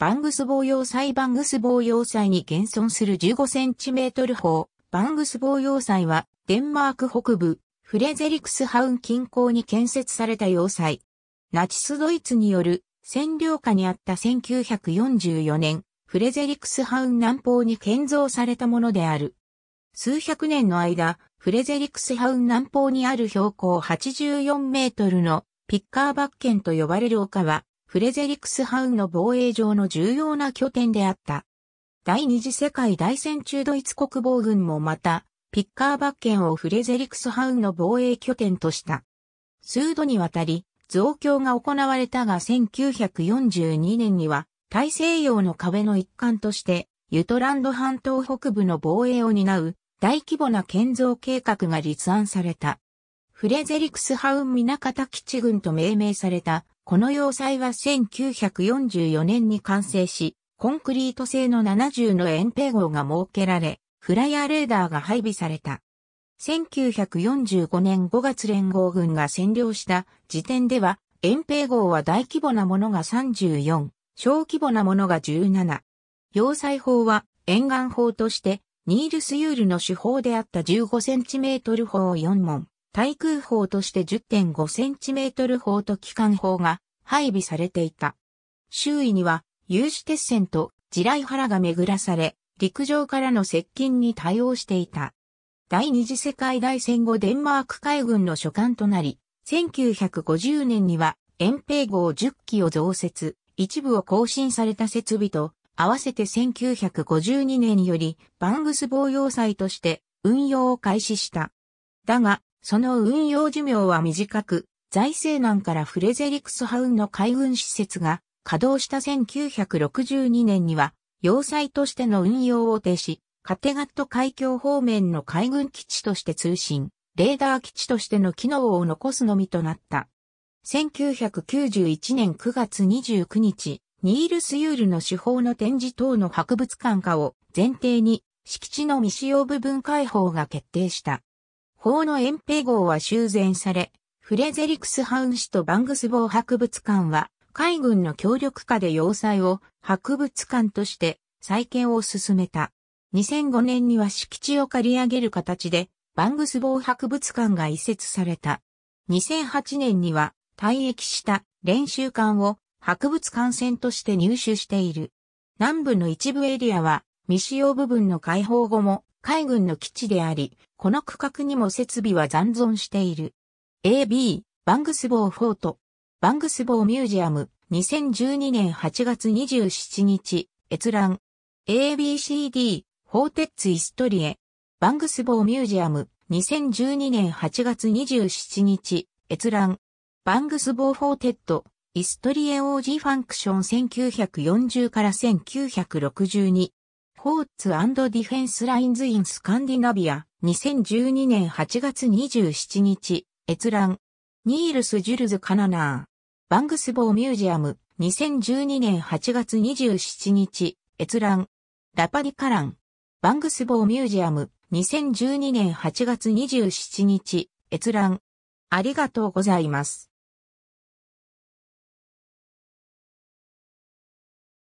バングス防要塞バングス防要塞に現存する1 5トル砲。バングス防要塞は、デンマーク北部、フレゼリクスハウン近郊に建設された要塞。ナチスドイツによる占領下にあった1944年、フレゼリクスハウン南方に建造されたものである。数百年の間、フレゼリクスハウン南方にある標高84メートルのピッカーバッケンと呼ばれる丘は、フレゼリクスハウンの防衛上の重要な拠点であった。第二次世界大戦中ドイツ国防軍もまた、ピッカーバッケンをフレゼリクスハウンの防衛拠点とした。数度にわたり、増強が行われたが1942年には、大西洋の壁の一環として、ユトランド半島北部の防衛を担う大規模な建造計画が立案された。フレゼリクスハウン港基地軍と命名されたこの要塞は1944年に完成し、コンクリート製の70の円平号が設けられ、フライヤーレーダーが配備された。1945年5月連合軍が占領した時点では、円平号は大規模なものが34、小規模なものが17。要塞砲は沿岸砲として、ニールスユールの手法であった15センチメートル砲4門、対空砲として 10.5cm 砲と機関砲が配備されていた。周囲には有刺鉄線と地雷原が巡らされ、陸上からの接近に対応していた。第二次世界大戦後デンマーク海軍の所管となり、1950年には遠平号10機を増設、一部を更新された設備と、合わせて1952年よりバングス防要塞として運用を開始した。だが、その運用寿命は短く、財政難からフレゼリクスハウンの海軍施設が稼働した1962年には、要塞としての運用を停止、カテガット海峡方面の海軍基地として通信、レーダー基地としての機能を残すのみとなった。1991年9月29日、ニールスユールの手法の展示等の博物館化を前提に、敷地の未使用部分開放が決定した。法の延平号は修繕され、フレゼリクスハウン氏とバングスボー博物館は、海軍の協力下で要塞を博物館として再建を進めた。2005年には敷地を借り上げる形で、バングスボー博物館が移設された。2008年には退役した練習館を博物館船として入手している。南部の一部エリアは未使用部分の開放後も海軍の基地であり、この区画にも設備は残存している。AB、バングスボーフォート。バングスボーミュージアム、2012年8月27日、閲覧。ABCD、フォーテッツイストリエ。バングスボーミュージアム、2012年8月27日、閲覧。バングスボーフォーテッド、イストリエオージーファンクション1940から1962。ポーツディフェンスラインズインスカンディナビア、2012年8月27日、閲覧。ニールス・ジュルズ・カナナー。バングスボーミュージアム、2012年8月27日、閲覧。ラパディカラン。バングスボーミュージアム、2012年8月27日、閲覧。ありがとうございます。